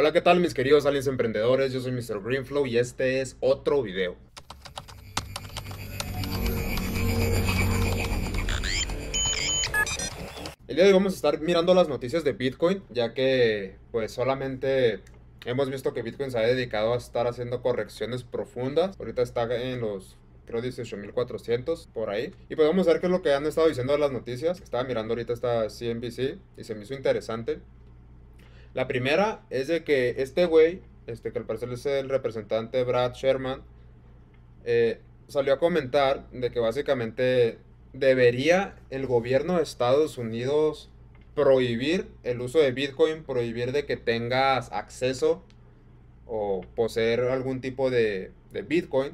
Hola, ¿qué tal mis queridos aliens emprendedores? Yo soy Mr. Greenflow y este es otro video. El día de hoy vamos a estar mirando las noticias de Bitcoin, ya que pues solamente hemos visto que Bitcoin se ha dedicado a estar haciendo correcciones profundas. Ahorita está en los creo 18.400 por ahí. Y podemos pues, ver qué es lo que han estado diciendo de las noticias. Estaba mirando ahorita esta CNBC y se me hizo interesante. La primera es de que este güey, este, que al parecer es el representante Brad Sherman, eh, salió a comentar de que básicamente debería el gobierno de Estados Unidos prohibir el uso de Bitcoin, prohibir de que tengas acceso o poseer algún tipo de, de Bitcoin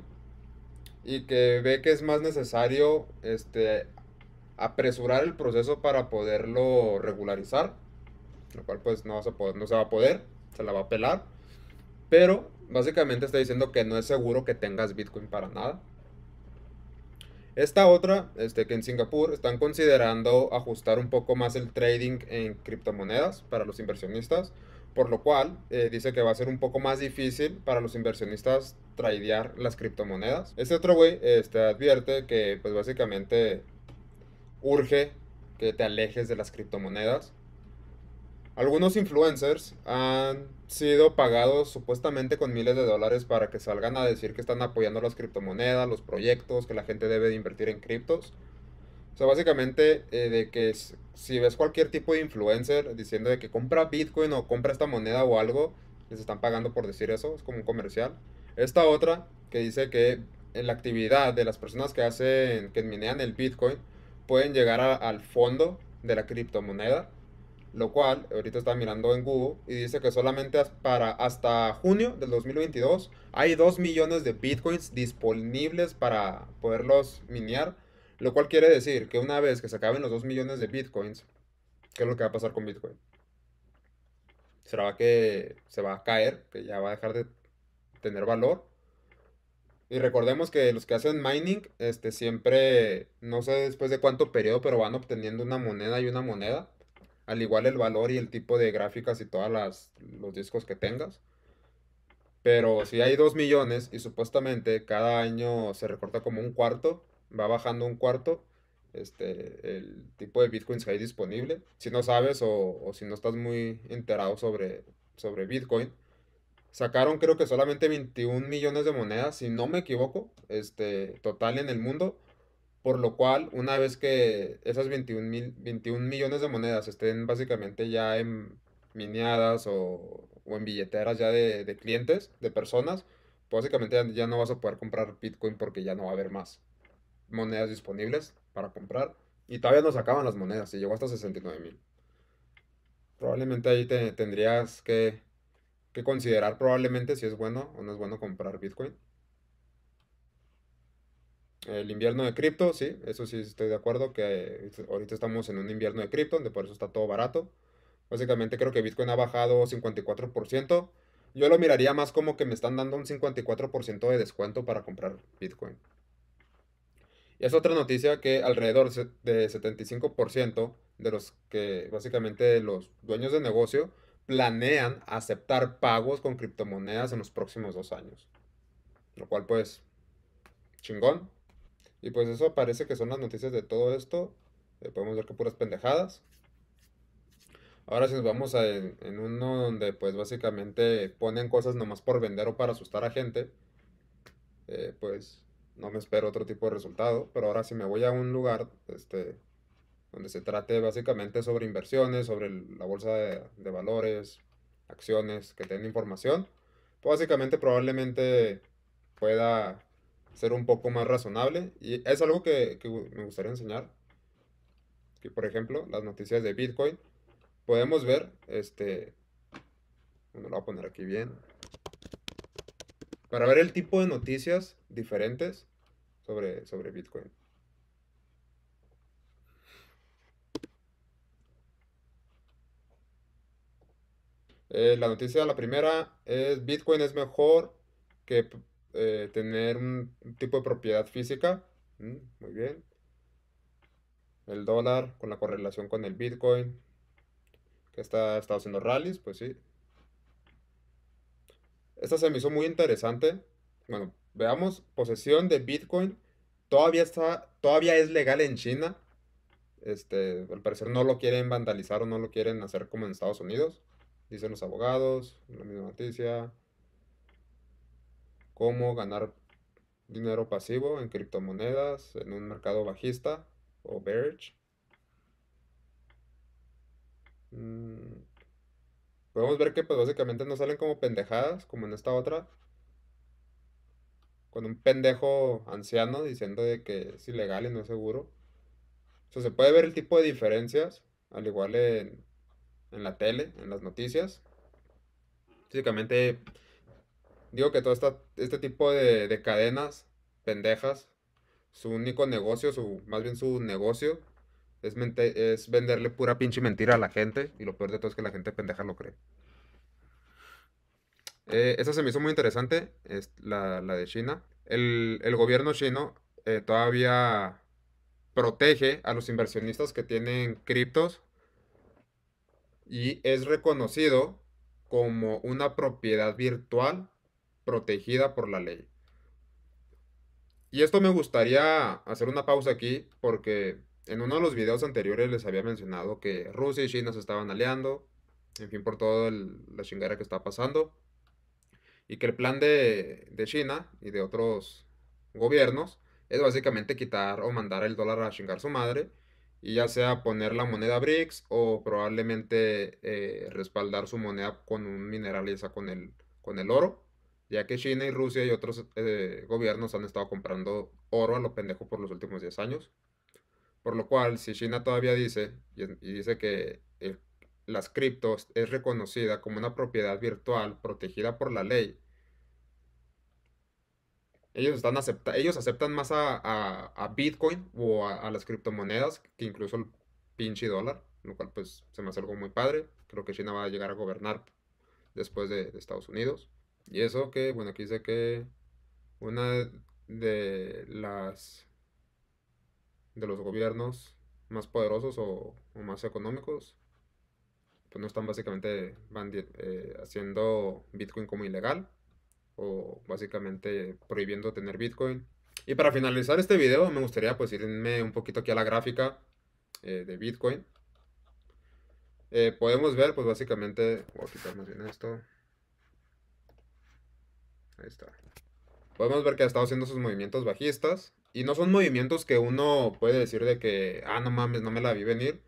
y que ve que es más necesario este, apresurar el proceso para poderlo regularizar lo cual pues no, se va a poder, se la va a pelar. Pero básicamente está diciendo que no es seguro que tengas Bitcoin para nada. Esta otra, este, que en Singapur están considerando ajustar un poco más el trading en criptomonedas para los inversionistas, por lo cual eh, dice que va a ser un poco más difícil para los inversionistas tradear las criptomonedas. Este otro güey este, advierte que pues básicamente urge que te alejes de las criptomonedas algunos influencers han sido pagados supuestamente con miles de dólares para que salgan a decir que están apoyando las criptomonedas, los proyectos, que la gente debe de invertir en criptos. O sea, básicamente eh, de que si ves cualquier tipo de influencer diciendo de que compra Bitcoin o compra esta moneda o algo, les están pagando por decir eso, es como un comercial. Esta otra que dice que la actividad de las personas que hacen, que minean el Bitcoin, pueden llegar al fondo de la criptomoneda lo cual ahorita está mirando en Google y dice que solamente para hasta junio del 2022 hay 2 millones de bitcoins disponibles para poderlos miniar, lo cual quiere decir que una vez que se acaben los 2 millones de bitcoins, ¿qué es lo que va a pasar con Bitcoin? ¿Será que se va a caer, que ya va a dejar de tener valor? Y recordemos que los que hacen mining, este siempre, no sé después de cuánto periodo, pero van obteniendo una moneda y una moneda al igual el valor y el tipo de gráficas y todas los discos que tengas. Pero si hay 2 millones y supuestamente cada año se recorta como un cuarto, va bajando un cuarto este, el tipo de bitcoins que hay disponible. Si no sabes o, si no estás muy enterado sobre, sobre bitcoin, sacaron creo que solamente 21 millones de monedas, si no me equivoco, este, total en el mundo por lo cual una vez que esas 21, 21 millones de monedas estén básicamente ya en miniadas o, en billeteras ya de, clientes, de personas, pues básicamente ya, no vas a poder comprar Bitcoin porque ya no va a haber más monedas disponibles para comprar. Y todavía no acaban las monedas y llegó hasta 69 mil. Probablemente ahí tendrías que, que considerar probablemente si es bueno o no es bueno comprar Bitcoin el invierno de cripto, sí, eso sí estoy de acuerdo, que eh, ahorita estamos en un invierno de cripto, donde por eso está todo barato. Básicamente creo que Bitcoin ha bajado 54%. Yo lo miraría más como que me están dando un 54% de descuento para comprar Bitcoin. Y es otra noticia que alrededor de 75% de los que básicamente los dueños de negocio planean aceptar pagos con criptomonedas en los próximos dos años. Lo cual pues chingón, y pues eso parece que son las noticias de todo esto. Eh, podemos ver que puras pendejadas. Ahora si nos vamos a en, uno donde pues básicamente ponen cosas nomás por vender o para asustar a gente, eh, pues no me espero otro tipo de resultado. Pero ahora si me voy a un lugar este, donde se trate básicamente sobre inversiones, sobre la bolsa de, valores, acciones, que tenga información, pues básicamente probablemente pueda ser un poco más razonable. Y es algo que, me gustaría enseñar. Que, por ejemplo, las noticias de Bitcoin, podemos ver, este, bueno, lo voy a poner aquí bien, para ver el tipo de noticias diferentes sobre, sobre Bitcoin. Eh, la noticia, la primera es Bitcoin es mejor que eh, tener un tipo de propiedad física. Mm, muy bien. El dólar con la correlación con el Bitcoin. Que está, está haciendo rallies, pues sí. Esta se me hizo muy interesante. Bueno, veamos, posesión de Bitcoin todavía está, todavía es legal en China. Este, al parecer no lo quieren vandalizar o no lo quieren hacer como en Estados Unidos. Dicen los abogados, la misma noticia cómo ganar dinero pasivo en criptomonedas, en un mercado bajista o bearish. Mm, podemos ver que pues básicamente no salen como pendejadas, como en esta otra. Con un pendejo anciano diciendo de que es ilegal y no es seguro. O sea, se puede ver el tipo de diferencias, al igual en, en la tele, en las noticias. Básicamente digo que todo este tipo de, cadenas pendejas, su único negocio, su más bien su negocio, es, es venderle pura pinche mentira a la gente. Y lo peor de todo es que la gente pendeja lo cree. Eh, esa se me hizo muy interesante, es la, de China. El, gobierno chino eh, todavía protege a los inversionistas que tienen criptos y es reconocido como una propiedad virtual protegida por la ley. Y esto me gustaría hacer una pausa aquí porque en uno de los videos anteriores les había mencionado que Rusia y China se estaban aliando, en fin, por toda la chingada que está pasando, y que el plan de, China y de otros gobiernos es básicamente quitar o mandar el dólar a chingar su madre, y ya sea poner la moneda BRICS o probablemente eh, respaldar su moneda con un mineral, y esa con el, con el oro ya que China y Rusia y otros eh, gobiernos han estado comprando oro a lo pendejo por los últimos 10 años. Por lo cual, si China todavía dice, y, dice que las criptos es reconocida como una propiedad virtual protegida por la ley, ellos, están acepta ellos aceptan más a, Bitcoin o a, las criptomonedas que incluso el pinche dólar, lo cual pues se me hace algo muy padre. Creo que China va a llegar a gobernar después de, de Estados Unidos. Y eso que, bueno, aquí dice que una de las de los gobiernos más poderosos o, más económicos, pues no están básicamente eh, haciendo Bitcoin como ilegal o básicamente prohibiendo tener Bitcoin. Y para finalizar este video me gustaría pues irme un poquito aquí a la gráfica eh, de Bitcoin. Eh, podemos ver pues básicamente, voy a quitar más bien esto. Ahí está. Podemos ver que ha estado haciendo sus movimientos bajistas. Y no son movimientos que uno puede decir de que, ah, no mames, no me la vi venir.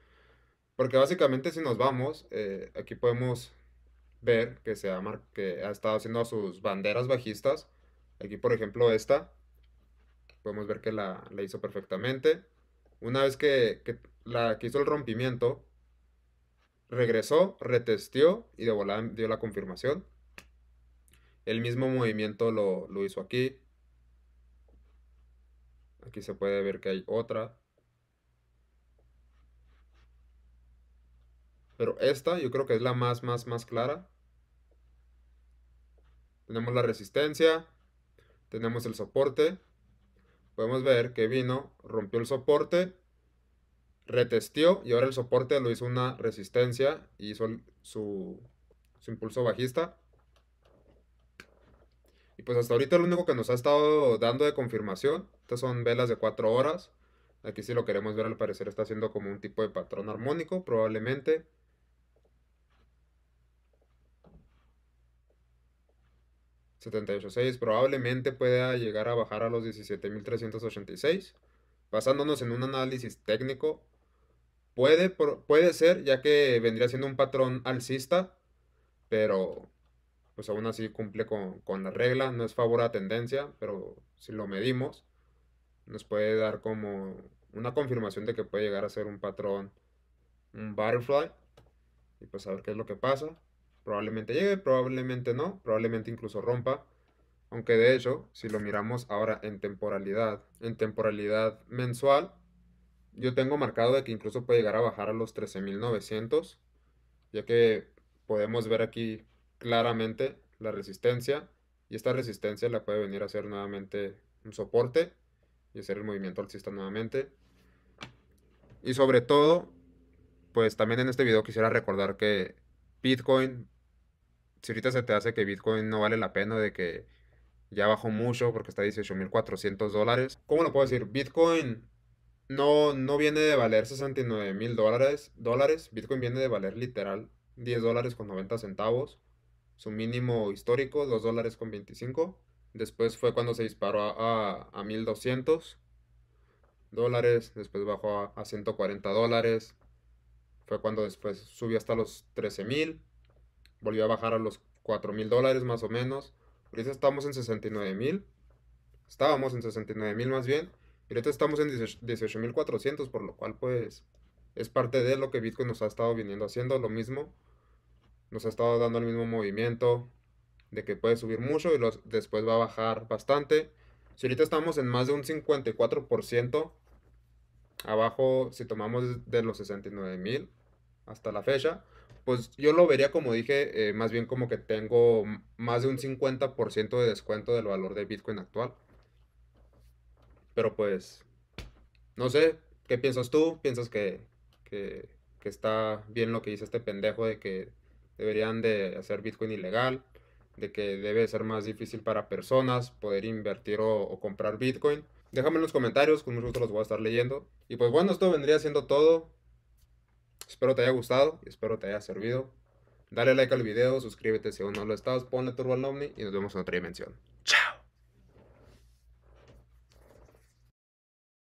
Porque básicamente si nos vamos, eh, aquí podemos ver que, se ha que ha estado haciendo sus banderas bajistas. Aquí, por ejemplo, esta. Podemos ver que la, hizo perfectamente. Una vez que, la, hizo el rompimiento, regresó, retestió y de volada dio la confirmación. El mismo movimiento lo, hizo aquí. Aquí se puede ver que hay otra. Pero esta yo creo que es la más, más, más clara. Tenemos la resistencia. Tenemos el soporte. Podemos ver que vino, rompió el soporte. Retestió y ahora el soporte lo hizo una resistencia y hizo su impulso bajista. Y pues hasta ahorita lo único que nos ha estado dando de confirmación, estas son velas de 4 horas. Aquí si lo queremos ver al parecer está haciendo como un tipo de patrón armónico, probablemente. $78.6 probablemente pueda llegar a bajar a los 17.386. Basándonos en un análisis técnico, puede, puede ser, ya que vendría siendo un patrón alcista, pero pues aún así cumple con, la regla, no es favor a tendencia, pero si lo medimos, nos puede dar como una confirmación de que puede llegar a ser un patrón, un butterfly, y pues a ver qué es lo que pasa. Probablemente llegue, probablemente no, probablemente incluso rompa. Aunque de hecho, si lo miramos ahora en temporalidad, en temporalidad mensual, yo tengo marcado de que incluso puede llegar a bajar a los 13.900, ya que podemos ver aquí claramente la resistencia y esta resistencia la puede venir a ser nuevamente un soporte y hacer el movimiento alcista nuevamente. Y sobre todo, pues también en este video quisiera recordar que Bitcoin, si ahorita se te hace que Bitcoin no vale la pena de que ya bajó mucho porque está a 18.400 dólares, ¿cómo lo puedo decir? Bitcoin no, no viene de valer 69,000 mil dólares, dólares, Bitcoin viene de valer literal 10 dólares con 90 centavos su mínimo histórico, 2 dólares con 25. Después fue cuando se disparó a, 1200 dólares, después bajó a, 140 dólares. Fue cuando después subió hasta los 13,000. volvió a bajar a los 4,000 dólares más o menos. Ahorita estamos en 69,000. Estábamos en 69,000 más bien. Y ahorita estamos en 18.400, por lo cual pues es parte de lo que Bitcoin nos ha estado viniendo haciendo. Lo mismo nos ha estado dando el mismo movimiento de que puede subir mucho y los, después va a bajar bastante. Si ahorita estamos en más de un 54%, abajo si tomamos de los 69 mil hasta la fecha, pues yo lo vería como dije, eh, más bien como que tengo más de un 50% de descuento del valor de Bitcoin actual. Pero pues, no sé, ¿qué piensas tú? ¿Piensas que, que está bien lo que dice este pendejo de que deberían de hacer Bitcoin ilegal, de que debe ser más difícil para personas poder invertir o, comprar Bitcoin. Déjame en los comentarios, con mucho gusto los voy a estar leyendo. Y pues bueno, esto vendría siendo todo. Espero te haya gustado y espero te haya servido. Dale like al video, suscríbete si aún no lo estás, ponle turbo al Omni y nos vemos en otra dimensión. ¡Chao!